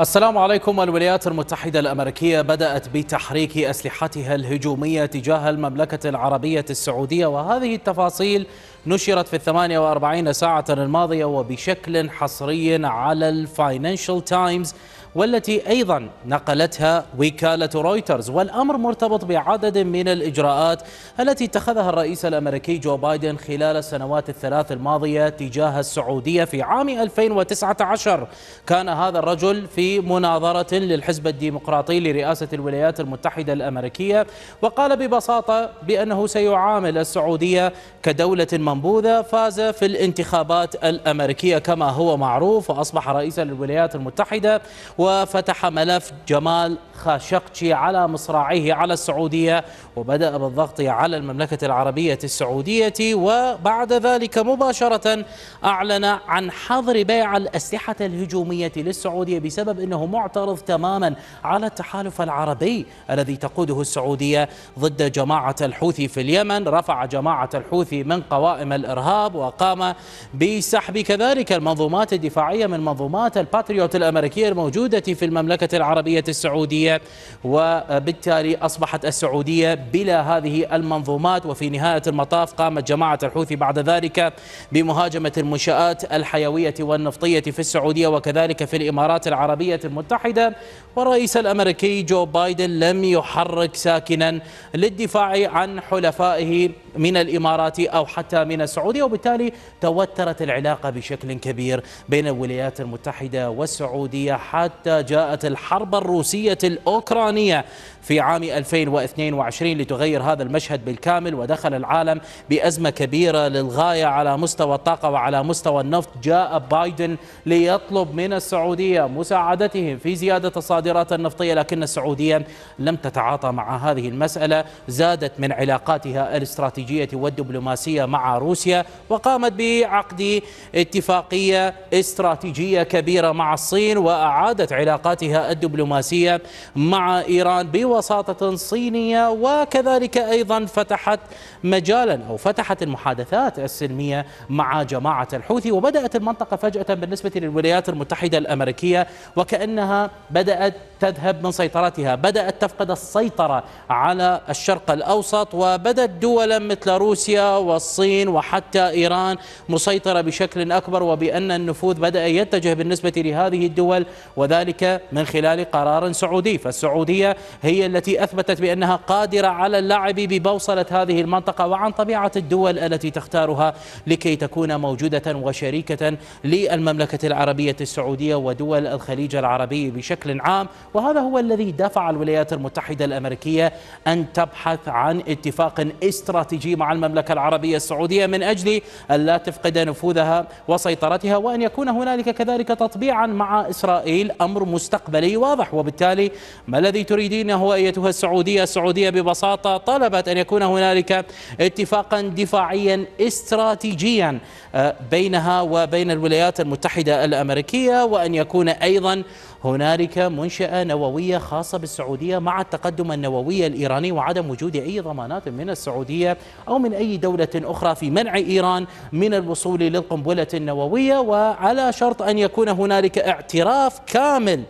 السلام عليكم الولايات المتحدة الأمريكية بدأت بتحريك أسلحتها الهجومية تجاه المملكة العربية السعودية وهذه التفاصيل نشرت في الثمانية وأربعين ساعة الماضية وبشكل حصري على الفاينانشال تايمز والتي أيضا نقلتها وكالة رويترز والأمر مرتبط بعدد من الإجراءات التي اتخذها الرئيس الأمريكي جو بايدن خلال السنوات الثلاث الماضية تجاه السعودية في عام 2019 كان هذا الرجل في مناظرة للحزب الديمقراطي لرئاسة الولايات المتحدة الأمريكية وقال ببساطة بأنه سيعامل السعودية كدولة منبوذة فاز في الانتخابات الأمريكية كما هو معروف وأصبح رئيسا للولايات المتحدة و وفتح ملف جمال خاشقجي على مصراعيه على السعودية وبدأ بالضغط على المملكة العربية السعودية وبعد ذلك مباشرة أعلن عن حظر بيع الأسلحة الهجومية للسعودية بسبب أنه معترض تماما على التحالف العربي الذي تقوده السعودية ضد جماعة الحوثي في اليمن رفع جماعة الحوثي من قوائم الإرهاب وقام بسحب كذلك المنظومات الدفاعية من منظومات الباتريوت الأمريكية الموجودة الموجودة في المملكة العربية السعودية وبالتالي أصبحت السعودية بلا هذه المنظومات وفي نهاية المطاف قامت جماعة الحوثي بعد ذلك بمهاجمة المنشآت الحيوية والنفطية في السعودية وكذلك في الإمارات العربية المتحدة والرئيس الأمريكي جو بايدن لم يحرك ساكنا للدفاع عن حلفائه من الإمارات أو حتى من السعودية وبالتالي توترت العلاقة بشكل كبير بين الولايات المتحدة والسعودية حتى جاءت الحرب الروسية الأوكرانية في عام 2022 لتغير هذا المشهد بالكامل ودخل العالم بأزمة كبيرة للغاية على مستوى الطاقة وعلى مستوى النفط جاء بايدن ليطلب من السعودية مساعدتهم في زيادة الصادرات النفطية لكن السعودية لم تتعاطى مع هذه المسألة زادت من علاقاتها الاستراتيجية الاستراتيجية والدبلوماسية مع روسيا وقامت بعقد اتفاقية استراتيجية كبيرة مع الصين وأعادت علاقاتها الدبلوماسية مع إيران بوساطة صينية وكذلك أيضا فتحت مجالا أو فتحت المحادثات السلمية مع جماعة الحوثي وبدأت المنطقة فجأة بالنسبة للولايات المتحدة الأمريكية وكأنها بدأت تذهب من سيطرتها بدأت تفقد السيطرة على الشرق الأوسط وبدت دولا مثل روسيا والصين وحتى إيران مسيطرة بشكل أكبر وبأن النفوذ بدأ يتجه بالنسبة لهذه الدول وذلك من خلال قرار سعودي فالسعودية هي التي أثبتت بأنها قادرة على اللعب ببوصلة هذه المنطقة وعن طبيعة الدول التي تختارها لكي تكون موجودة وشريكة للمملكة العربية السعودية ودول الخليج العربي بشكل عام وهذا هو الذي دفع الولايات المتحدة الأمريكية أن تبحث عن اتفاق استراتيجي الاستراتيجي مع المملكة العربية السعودية من أجل أن لا تفقد نفوذها وسيطرتها وأن يكون هنالك كذلك تطبيعا مع إسرائيل أمر مستقبلي واضح وبالتالي ما الذي تريدينه هو أيتها السعودية السعودية ببساطة طلبت أن يكون هنالك اتفاقا دفاعيا استراتيجيا آه، بينها وبين الولايات المتحدة الأمريكية وأن يكون أيضا هنالك منشأة نووية خاصة بالسعودية مع التقدم النووي الإيراني وعدم وجود أي ضمانات من السعودية أو من أي دولة أخرى في منع إيران من الوصول للقنبلة النووية وعلى شرط أن يكون هنالك اعتراف كامل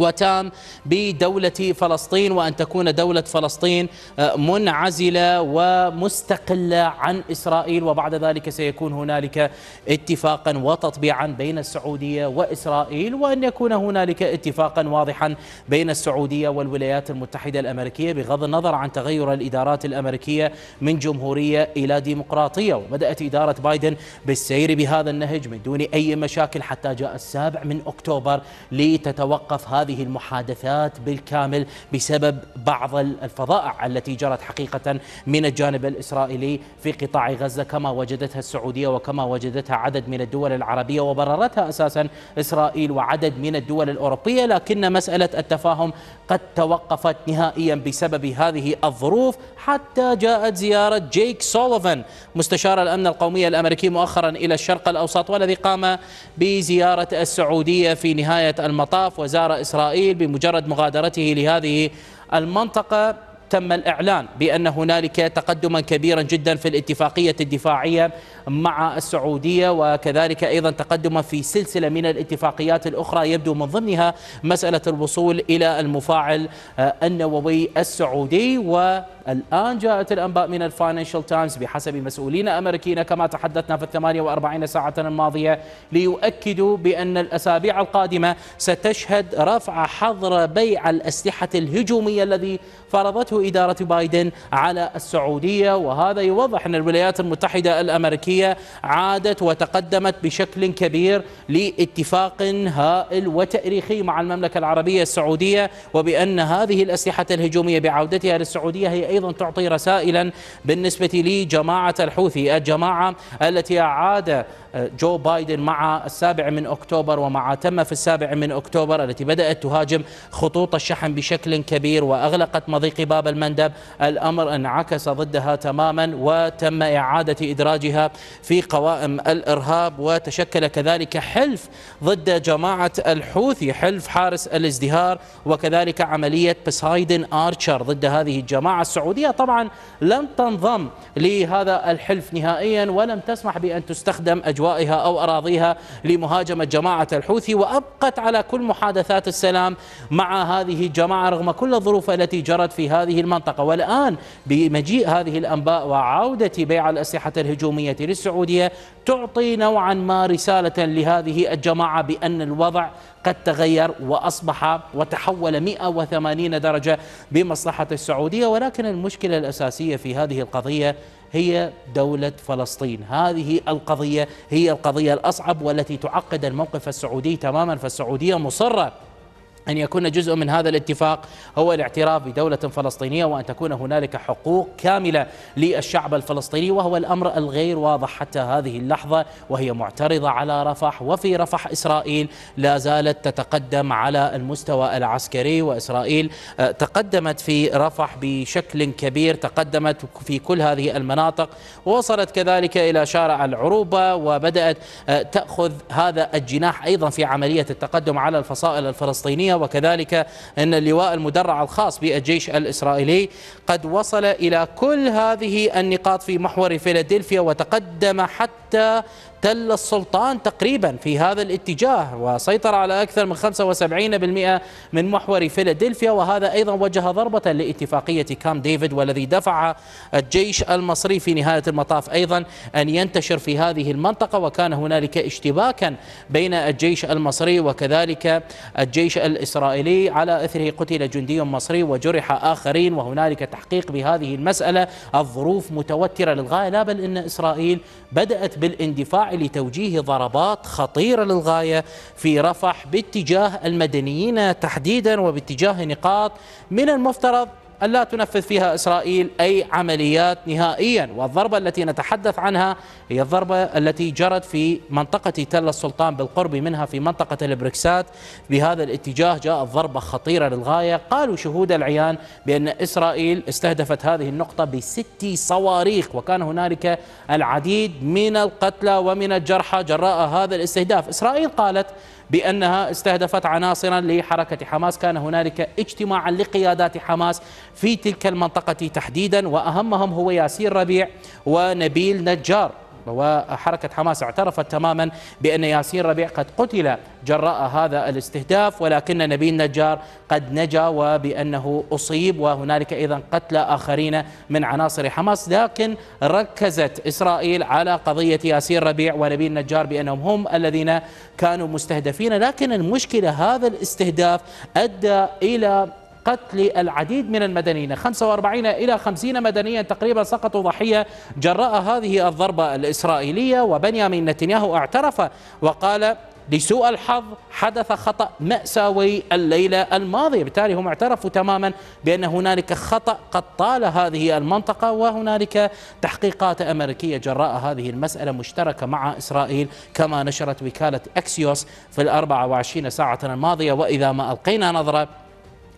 وتام بدولة فلسطين وأن تكون دولة فلسطين آه، منعزلة ومستقلة عن إسرائيل وبعد ذلك سيكون هنالك اتفاقا وتطبيعا بين السعودية وإسرائيل وأن يكون هنالك اتفاقا واضحا بين السعودية والولايات المتحدة الأمريكية بغض النظر عن تغير الإدارات الأمريكية من جمهورية إلى ديمقراطية وبدأت إدارة بايدن بالسير بهذا النهج من دون أي مشاكل حتى جاء السابع من أكتوبر لتتوقف هذا هذه المحادثات بالكامل بسبب بعض الفظائع التي جرت حقيقة من الجانب الإسرائيلي في قطاع غزة كما وجدتها السعودية وكما وجدتها عدد من الدول العربية وبررتها أساسا إسرائيل وعدد من الدول الأوروبية لكن مسألة التفاهم قد توقفت نهائيا بسبب هذه الظروف حتى جاءت زيارة جيك سوليفان مستشار الأمن القومي الأمريكي مؤخرا إلى الشرق الأوسط والذي قام بزيارة السعودية في نهاية المطاف وزار إسرائيل بمجرد مغادرته لهذه المنطقة تم الإعلان بأن هنالك تقدما كبيرا جدا في الاتفاقية الدفاعية مع السعودية وكذلك أيضا تقدما في سلسلة من الاتفاقيات الأخرى يبدو من ضمنها مسألة الوصول إلى المفاعل آه، النووي السعودي و الآن جاءت الأنباء من الفاينانشال تايمز بحسب مسؤولين أمريكيين كما تحدثنا في 48 ساعة الماضية ليؤكدوا بأن الأسابيع القادمة ستشهد رفع حظر بيع الأسلحة الهجومية الذي فرضته إدارة بايدن على السعودية وهذا يوضح أن الولايات المتحدة الأمريكية العربية عادت وتقدمت بشكل كبير لاتفاق هائل وتاريخي مع المملكة العربية السعودية وبأن هذه الأسلحة الهجومية بعودتها للسعودية هي أيضا تعطي رسائلا بالنسبة لجماعة الحوثي الجماعة التي عاد جو بايدن مع السابع من أكتوبر ومع تم في السابع من أكتوبر التي بدأت تهاجم خطوط الشحن بشكل كبير وأغلقت مضيق باب المندب الأمر انعكس ضدها تماما وتم إعادة إدراجها في قوائم الإرهاب وتشكل كذلك حلف ضد جماعة الحوثي حلف حارس الازدهار وكذلك عملية بسايدن آرشر ضد هذه الجماعة السعودية طبعا لم تنضم لهذا الحلف نهائيا ولم تسمح بأن تستخدم أجوائها أو أراضيها لمهاجمة جماعة الحوثي وأبقت على كل محادثات السلام مع هذه الجماعة رغم كل الظروف التي جرت في هذه المنطقة والآن بمجيء هذه الأنباء وعودة بيع الأسلحة الهجومية للسعودية تعطي نوعا ما رسالة لهذه الجماعة بأن الوضع قد تغير وأصبح وتحول 180 درجة بمصلحة السعودية ولكن المشكلة الأساسية في هذه القضية هي دولة فلسطين هذه القضية هي القضية الأصعب والتي تعقد الموقف السعودي تماما فالسعودية مصرة أن يكون جزء من هذا الاتفاق هو الاعتراف بدولة فلسطينية وأن تكون هنالك حقوق كاملة للشعب الفلسطيني وهو الأمر الغير واضح حتى هذه اللحظة وهي معترضة على رفح وفي رفح إسرائيل لا زالت تتقدم على المستوى العسكري وإسرائيل آه، تقدمت في رفح بشكل كبير تقدمت في كل هذه المناطق ووصلت كذلك إلى شارع العروبة وبدأت آه، تأخذ هذا الجناح أيضا في عملية التقدم على الفصائل الفلسطينية وكذلك أن اللواء المدرع الخاص بالجيش الإسرائيلي قد وصل إلى كل هذه النقاط في محور فيلادلفيا وتقدم حتى تل السلطان تقريبا في هذا الاتجاه وسيطر على أكثر من 75% من محور فيلادلفيا وهذا أيضا وجه ضربة لاتفاقية كام ديفيد والذي دفع الجيش المصري في نهاية المطاف أيضا أن ينتشر في هذه المنطقة وكان هنالك اشتباكا بين الجيش المصري وكذلك الجيش الإسرائيلي على أثره قتل جندي مصري وجرح آخرين وهنالك تحقيق بهذه المسألة الظروف متوترة للغاية لا بل إن إسرائيل بدأت بالاندفاع لتوجيه ضربات خطيرة للغاية في رفح باتجاه المدنيين تحديدا وباتجاه نقاط من المفترض ألا تنفذ فيها إسرائيل أي عمليات نهائيا والضربة التي نتحدث عنها هي الضربة التي جرت في منطقة تل السلطان بالقرب منها في منطقة البركسات بهذا الاتجاه جاءت ضربة خطيرة للغاية قالوا شهود العيان بأن إسرائيل استهدفت هذه النقطة بست صواريخ وكان هنالك العديد من القتلى ومن الجرحى جراء هذا الاستهداف إسرائيل قالت بأنها استهدفت عناصرا لحركة حماس كان هنالك اجتماعا لقيادات حماس في تلك المنطقة تحديدا وأهمهم هو ياسين ربيع ونبيل نجار وحركة حماس اعترفت تماما بأن ياسين ربيع قد قتل جراء هذا الاستهداف ولكن نبيل نجار قد نجا وبأنه أصيب وهنالك أيضا قتلى آخرين من عناصر حماس لكن ركزت إسرائيل على قضية ياسين ربيع ونبيل نجار بأنهم هم الذين كانوا مستهدفين لكن المشكلة هذا الاستهداف أدى إلى قتل العديد من المدنيين 45 إلى 50 مدنيا تقريبا سقطوا ضحية جراء هذه الضربة الإسرائيلية وبنيامين نتنياهو اعترف وقال لسوء الحظ حدث خطأ مأساوي الليلة الماضية بالتالي هم اعترفوا تماما بأن هنالك خطأ قد طال هذه المنطقة وهنالك تحقيقات أمريكية جراء هذه المسألة مشتركة مع إسرائيل كما نشرت وكالة أكسيوس في الأربع وعشرين ساعة الماضية وإذا ما ألقينا نظرة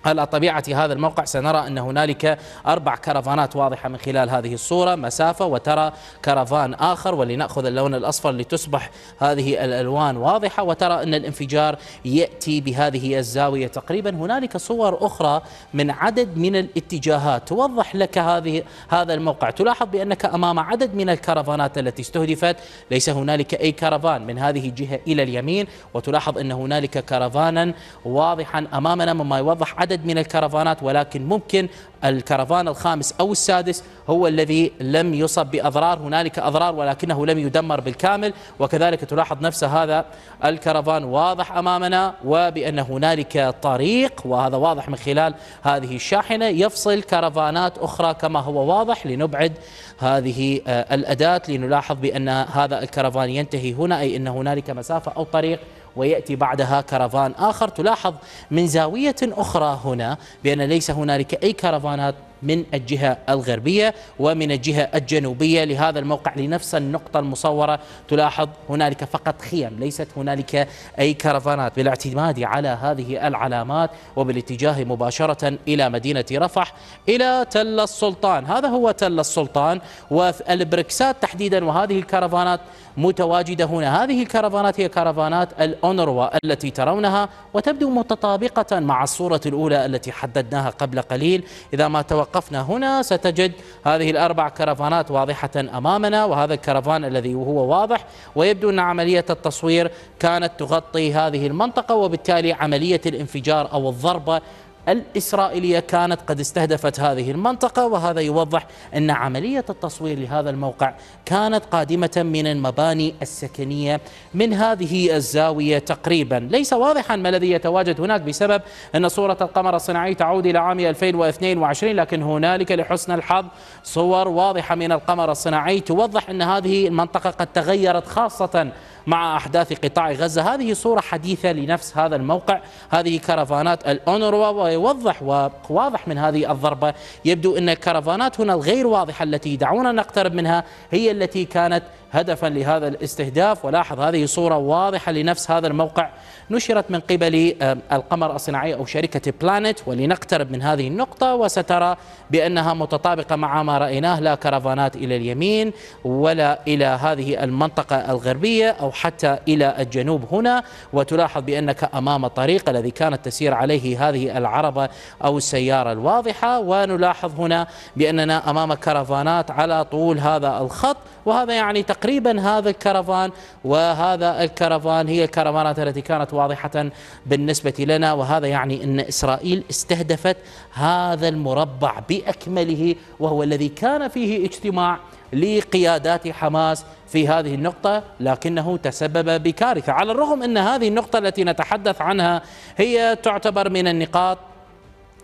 على طبيعة هذا الموقع سنرى أن هنالك أربع كرفانات واضحة من خلال هذه الصورة مسافة وترى كرفان آخر ولنأخذ اللون الأصفر لتصبح هذه الألوان واضحة وترى أن الانفجار يأتي بهذه الزاوية تقريبا هنالك صور أخرى من عدد من الاتجاهات توضح لك هذه هذا الموقع تلاحظ بأنك أمام عدد من الكرفانات التي استهدفت ليس هنالك أي كرفان من هذه الجهة إلى اليمين وتلاحظ أن هنالك كرفانا واضحا أمامنا مما يوضح عدد عدد من الكرفانات ولكن ممكن الكرفان الخامس أو السادس هو الذي لم يصب بأضرار هنالك أضرار ولكنه لم يدمر بالكامل وكذلك تلاحظ نفس هذا الكرفان واضح أمامنا وبأن هنالك طريق وهذا واضح من خلال هذه الشاحنة يفصل كرفانات أخرى كما هو واضح لنبعد هذه آه، الأداة لنلاحظ بأن هذا الكرفان ينتهي هنا أي أن هنالك مسافة أو طريق ويأتي بعدها كرفان آخر تلاحظ من زاوية أخرى هنا بأن ليس هنالك أي كرفانات من الجهة الغربية ومن الجهة الجنوبية لهذا الموقع لنفس النقطة المصورة تلاحظ هنالك فقط خيم ليست هنالك أي كرفانات بالاعتماد على هذه العلامات وبالاتجاه مباشرة إلى مدينة رفح إلى تل السلطان هذا هو تل السلطان والبركسات تحديدا وهذه الكرفانات متواجدة هنا هذه الكرفانات هي كرفانات الأونروا التي ترونها وتبدو متطابقة مع الصورة الأولى التي حددناها قبل قليل إذا ما توقفنا هنا ستجد هذه الأربع كرفانات واضحة أمامنا وهذا الكرفان الذي هو واضح ويبدو أن عملية التصوير كانت تغطي هذه المنطقة وبالتالي عملية الانفجار أو الضربة الإسرائيلية كانت قد استهدفت هذه المنطقة وهذا يوضح أن عملية التصوير لهذا الموقع كانت قادمة من المباني السكنية من هذه الزاوية تقريبا ليس واضحا ما الذي يتواجد هناك بسبب أن صورة القمر الصناعي تعود إلى عام 2022 لكن هنالك لحسن الحظ صور واضحة من القمر الصناعي توضح أن هذه المنطقة قد تغيرت خاصة مع أحداث قطاع غزة هذه صورة حديثة لنفس هذا الموقع هذه كرفانات الأونروا ويوضح وواضح من هذه الضربة يبدو أن الكرفانات هنا الغير واضحة التي دعونا نقترب منها هي التي كانت هدفا لهذا الاستهداف ولاحظ هذه صورة واضحة لنفس هذا الموقع نشرت من قبل القمر الصناعي أو شركة بلانت ولنقترب من هذه النقطة وسترى بأنها متطابقة مع ما رأيناه لا كرفانات إلى اليمين ولا إلى هذه المنطقة الغربية أو حتى إلى الجنوب هنا وتلاحظ بأنك أمام الطريق الذي كانت تسير عليه هذه العربة أو السيارة الواضحة ونلاحظ هنا بأننا أمام كرفانات على طول هذا الخط وهذا يعني تقريبا هذا الكرفان وهذا الكرفان هي الكرفانات التي كانت واضحة بالنسبة لنا وهذا يعني أن إسرائيل استهدفت هذا المربع بأكمله وهو الذي كان فيه اجتماع لقيادات حماس في هذه النقطة لكنه تسبب بكارثة على الرغم أن هذه النقطة التي نتحدث عنها هي تعتبر من النقاط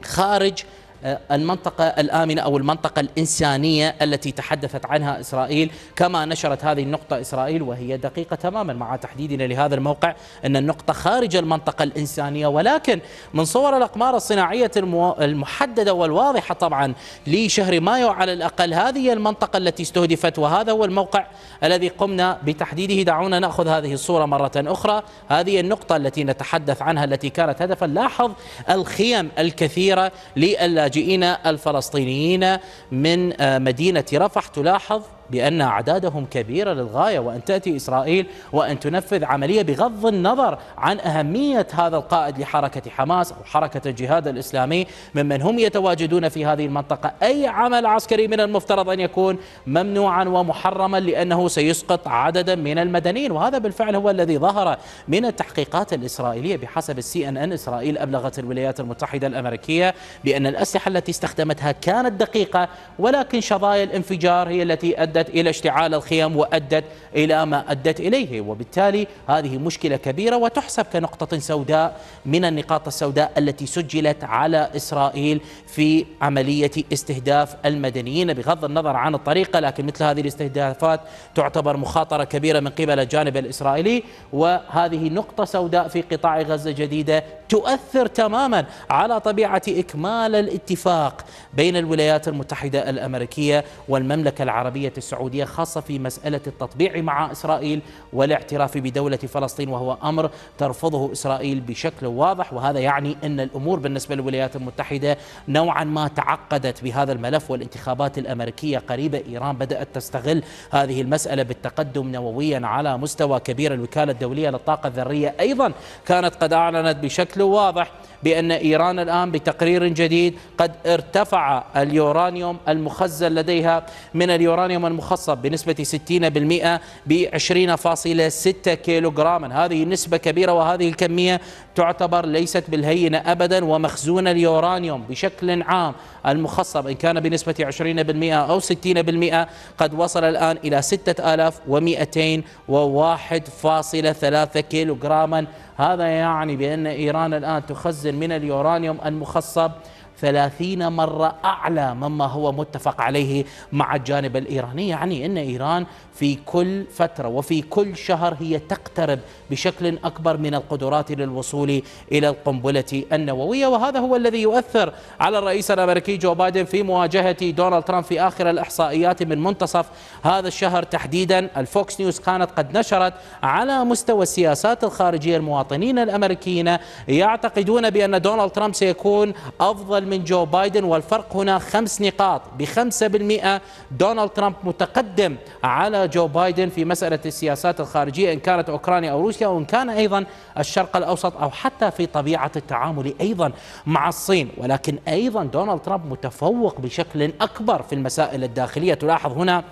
خارج آه، المنطقة الآمنة أو المنطقة الإنسانية التي تحدثت عنها إسرائيل كما نشرت هذه النقطة إسرائيل وهي دقيقة تماما مع تحديدنا لهذا الموقع أن النقطة خارج المنطقة الإنسانية ولكن من صور الأقمار الصناعية المحددة والواضحة طبعا لشهر مايو على الأقل هذه المنطقة التي استهدفت وهذا هو الموقع الذي قمنا بتحديده دعونا نأخذ هذه الصورة مرة أخرى هذه النقطة التي نتحدث عنها التي كانت هدفا لاحظ الخيم الكثيرة لل اللاجئين الفلسطينيين من آه، مدينة رفح تلاحظ بأن أعدادهم كبيرة للغاية وأن تأتي إسرائيل وأن تنفذ عملية بغض النظر عن أهمية هذا القائد لحركة حماس أو حركة الجهاد الإسلامي ممن هم يتواجدون في هذه المنطقة أي عمل عسكري من المفترض أن يكون ممنوعا ومحرما لأنه سيسقط عددا من المدنيين وهذا بالفعل هو الذي ظهر من التحقيقات الإسرائيلية بحسب السي أن أن إسرائيل أبلغت الولايات المتحدة الأمريكية بأن الأسلحة التي استخدمتها كانت دقيقة ولكن شظايا الانفجار هي التي أدت أدت إلى اشتعال الخيام وأدت إلى ما أدت إليه وبالتالي هذه مشكلة كبيرة وتحسب كنقطة سوداء من النقاط السوداء التي سجلت على إسرائيل في عملية استهداف المدنيين بغض النظر عن الطريقة لكن مثل هذه الاستهدافات تعتبر مخاطرة كبيرة من قبل الجانب الإسرائيلي وهذه نقطة سوداء في قطاع غزة جديدة تؤثر تماما على طبيعة إكمال الاتفاق بين الولايات المتحدة الأمريكية والمملكة العربية السعودية خاصة في مسألة التطبيع مع إسرائيل والاعتراف بدولة فلسطين وهو أمر ترفضه إسرائيل بشكل واضح وهذا يعني أن الأمور بالنسبة للولايات المتحدة نوعا ما تعقدت بهذا الملف والانتخابات الأمريكية قريبة إيران بدأت تستغل هذه المسألة بالتقدم نوويا على مستوى كبير الوكالة الدولية للطاقة الذرية أيضا كانت قد أعلنت بشكل بشكل واضح بأن إيران الآن بتقرير جديد قد ارتفع اليورانيوم المخزن لديها من اليورانيوم المخصب بنسبة 60% ب 20.6 كيلوغراما هذه نسبة كبيرة وهذه الكمية تعتبر ليست بالهينة أبدا ومخزون اليورانيوم بشكل عام المخصب إن كان بنسبة 20% أو 60% قد وصل الآن إلى 6201.3 كيلوغراما هذا يعني بأن إيران الآن تخزن من اليورانيوم المخصب ثلاثين مرة أعلى مما هو متفق عليه مع الجانب الإيراني يعني أن إيران في كل فترة وفي كل شهر هي تقترب بشكل أكبر من القدرات للوصول إلى القنبلة النووية وهذا هو الذي يؤثر على الرئيس الأمريكي جو بايدن في مواجهة دونالد ترامب في آخر الإحصائيات من منتصف هذا الشهر تحديدا الفوكس نيوز كانت قد نشرت على مستوى السياسات الخارجية المواطنين الأمريكيين يعتقدون بأن دونالد ترامب سيكون أفضل من جو بايدن والفرق هنا خمس نقاط بخمسة بالمئة دونالد ترامب متقدم على جو بايدن في مسألة السياسات الخارجية إن كانت أوكرانيا أو روسيا وإن كان أيضا الشرق الأوسط أو حتى في طبيعة التعامل أيضا مع الصين ولكن أيضا دونالد ترامب متفوق بشكل أكبر في المسائل الداخلية تلاحظ هنا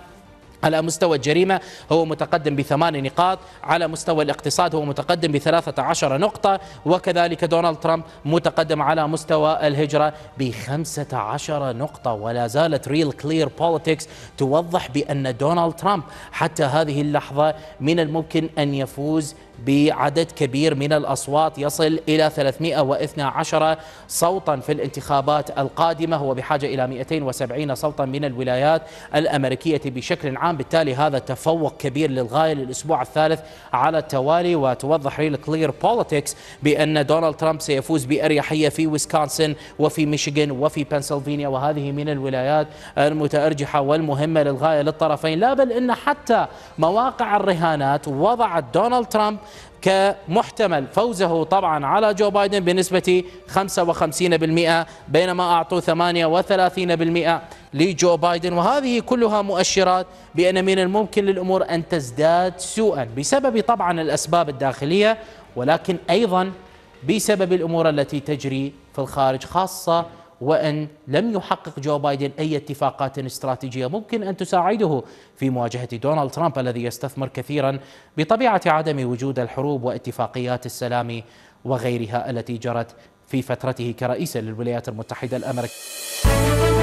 على مستوى الجريمة هو متقدم بثمان نقاط على مستوى الاقتصاد هو متقدم بثلاثة عشر نقطة وكذلك دونالد ترامب متقدم على مستوى الهجرة بخمسة عشر نقطة ولا زالت ريل كلير بوليتكس توضح بأن دونالد ترامب حتى هذه اللحظة من الممكن أن يفوز بعدد كبير من الأصوات يصل إلى 312 صوتا في الانتخابات القادمة هو بحاجة إلى 270 صوتا من الولايات الأمريكية بشكل عام بالتالي هذا تفوق كبير للغاية للأسبوع الثالث على التوالي وتوضح ريل كلير بوليتكس بأن دونالد ترامب سيفوز بأريحية في ويسكونسن وفي ميشيغان وفي بنسلفانيا وهذه من الولايات المتأرجحة والمهمة للغاية للطرفين لا بل إن حتى مواقع الرهانات وضعت دونالد ترامب كمحتمل فوزه طبعا على جو بايدن بنسبة 55% بينما أعطوا 38% لجو بايدن وهذه كلها مؤشرات بأن من الممكن للأمور أن تزداد سوءا بسبب طبعا الأسباب الداخلية ولكن أيضا بسبب الأمور التي تجري في الخارج خاصة وان لم يحقق جو بايدن اي اتفاقات استراتيجيه ممكن ان تساعده في مواجهه دونالد ترامب الذي يستثمر كثيرا بطبيعه عدم وجود الحروب واتفاقيات السلام وغيرها التي جرت في فترته كرئيس للولايات المتحده الامريكيه